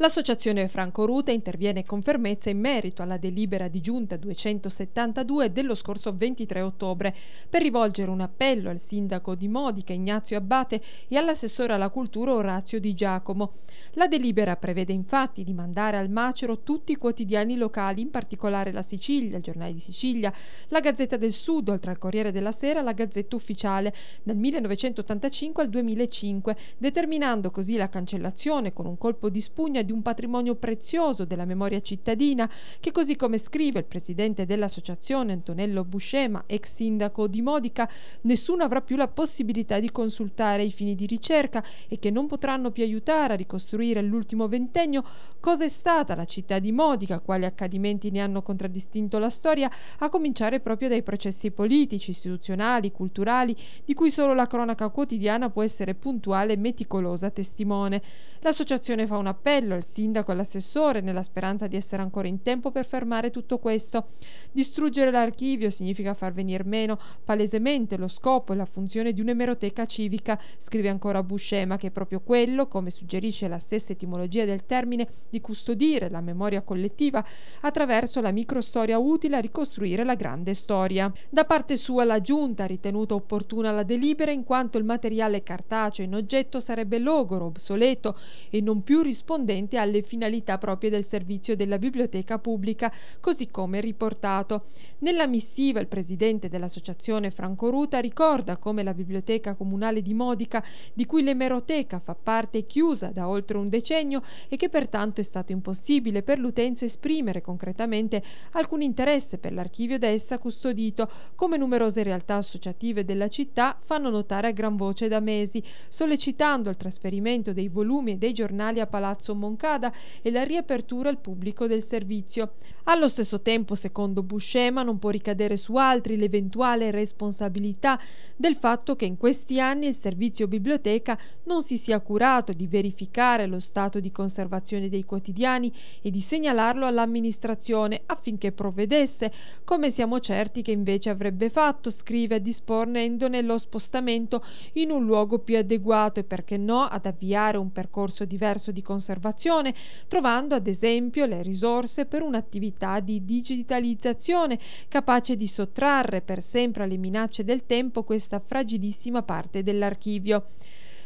L'associazione Franco Ruta interviene con fermezza in merito alla delibera di giunta 272 dello scorso 23 ottobre per rivolgere un appello al sindaco di Modica Ignazio Abbate e all'assessore alla cultura Orazio Di Giacomo. La delibera prevede infatti di mandare al macero tutti i quotidiani locali, in particolare la Sicilia, il Giornale di Sicilia, la Gazzetta del Sud, oltre al Corriere della Sera, la Gazzetta Ufficiale, dal 1985 al 2005, determinando così la cancellazione con un colpo di spugna di di un patrimonio prezioso della memoria cittadina che così come scrive il presidente dell'associazione Antonello Buscema, ex sindaco di Modica, nessuno avrà più la possibilità di consultare i fini di ricerca e che non potranno più aiutare a ricostruire l'ultimo ventennio cosa è stata la città di Modica, quali accadimenti ne hanno contraddistinto la storia, a cominciare proprio dai processi politici, istituzionali, culturali, di cui solo la cronaca quotidiana può essere puntuale e meticolosa testimone. L'associazione fa un appello al sindaco e all'assessore nella speranza di essere ancora in tempo per fermare tutto questo. Distruggere l'archivio significa far venir meno palesemente lo scopo e la funzione di un'emeroteca civica, scrive ancora Buscema, che è proprio quello, come suggerisce la stessa etimologia del termine, di custodire la memoria collettiva attraverso la microstoria utile a ricostruire la grande storia. Da parte sua la Giunta ha ritenuto opportuna la delibera in quanto il materiale cartaceo in oggetto sarebbe logoro, obsoleto e non più rispondente attinente alle finalità proprie del servizio della biblioteca pubblica, così come riportato. Nella missiva il presidente dell'associazione Franco Ruta ricorda come la biblioteca comunale di Modica, di cui l'emeroteca fa parte, è chiusa da oltre un decennio e che pertanto è stato impossibile per l'utenza esprimere concretamente alcun interesse per l'archivio da essa custodito, come numerose realtà associative della città fanno notare a gran voce da mesi, sollecitando il trasferimento dei volumi e dei giornali a Palazzo Monchilosi Moncada e la riapertura al pubblico del servizio. Allo stesso tempo, secondo Buscema, non può ricadere su altri l'eventuale responsabilità del fatto che in questi anni il servizio biblioteca non si sia curato di verificare lo stato di conservazione dei quotidiani e di segnalarlo all'amministrazione affinché provvedesse, come siamo certi che invece avrebbe fatto, scrive, disponendone lo spostamento in un luogo più adeguato e perché no ad avviare un percorso diverso di conservazione formazione, trovando ad esempio le risorse per un'attività di digitalizzazione capace di sottrarre per sempre alle minacce del tempo questa fragilissima parte dell'archivio.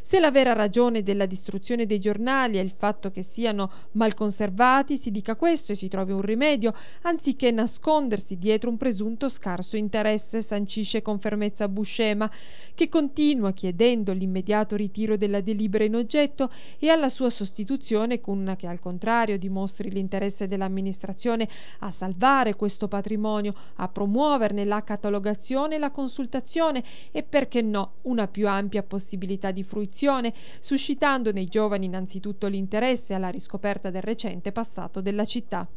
Se la vera ragione della distruzione dei giornali è il fatto che siano mal conservati, si dica questo e si trovi un rimedio, anziché nascondersi dietro un presunto scarso interesse, sancisce con fermezza Buscema, che continua chiedendo l'immediato ritiro della delibera in oggetto e alla sua sostituzione con una che al contrario dimostri l'interesse dell'amministrazione a salvare questo patrimonio, a promuoverne la catalogazione e la consultazione e perché no una più ampia possibilità di fruizione produzione, suscitando nei giovani innanzitutto l'interesse alla riscoperta del recente passato della città.